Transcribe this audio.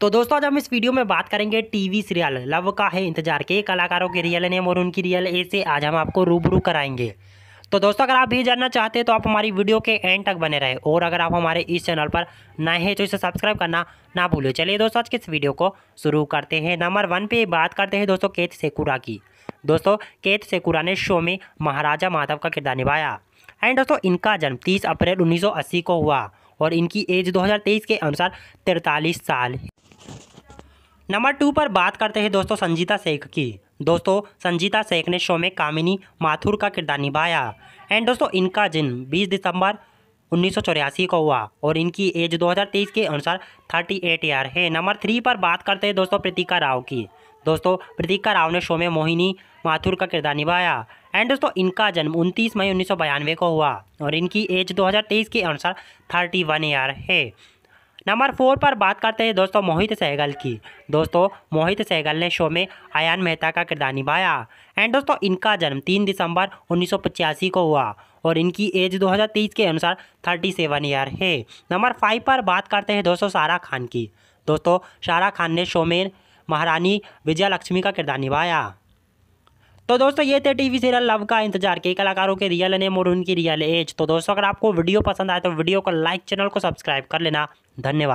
तो दोस्तों आज हम इस वीडियो में बात करेंगे टीवी सीरियल लव का है इंतजार के कलाकारों के रियल नेम और उनकी रियल ए से आज हम आपको रूबरू कराएंगे तो दोस्तों अगर आप भी जानना चाहते हैं तो आप हमारी वीडियो के एंड तक बने रहे और अगर आप हमारे इस चैनल पर नए हैं तो इसे सब्सक्राइब करना ना भूलें चलिए दोस्तों आज के इस वीडियो को शुरू करते हैं नंबर वन पे बात करते हैं दोस्तों केत सेकुरा की दोस्तों केत सेकुरा ने शो में महाराजा माधव का किरदार निभाया एंड दोस्तों इनका जन्म तीस अप्रैल उन्नीस को हुआ और इनकी एज दो के अनुसार तिरतालीस साल नंबर टू पर बात करते हैं दोस्तों संजीता शेख की दोस्तों संजीता शेख ने शो में कामिनी माथुर का किरदार निभाया एंड दोस्तों इनका जन्म 20 दिसंबर उन्नीस को हुआ और इनकी एज 2023 के अनुसार 38 ईयर है नंबर थ्री पर बात करते हैं दोस्तों प्रतीका राव की दोस्तों प्रतीका राव ने शो में मोहिनी माथुर का किरदार निभाया एंड दोस्तों इनका जन्म 29 मई उन्नीस को हुआ और इनकी एज 2023 के अनुसार 31 ईयर है नंबर फोर पर बात करते हैं दोस्तों मोहित सहगल की दोस्तों मोहित सहगल ने शो में आयान मेहता का किरदार निभाया एंड दोस्तों इनका जन्म तीन दिसंबर उन्नीस को हुआ और इनकी एज 2023 के अनुसार 37 ईयर है नंबर फाइव पर बात करते हैं दोस्तों सारा खान की दोस्तों सारा खान ने शो में महारानी विजयालक्ष्मी का किरदार निभाया तो दोस्तों ये थे टीवी सीरियल लव का इंतजार के कलाकारों के रियल नेम और उनकी रियल एज तो दोस्तों अगर आपको वीडियो पसंद आए तो वीडियो को लाइक चैनल को सब्सक्राइब कर लेना धन्यवाद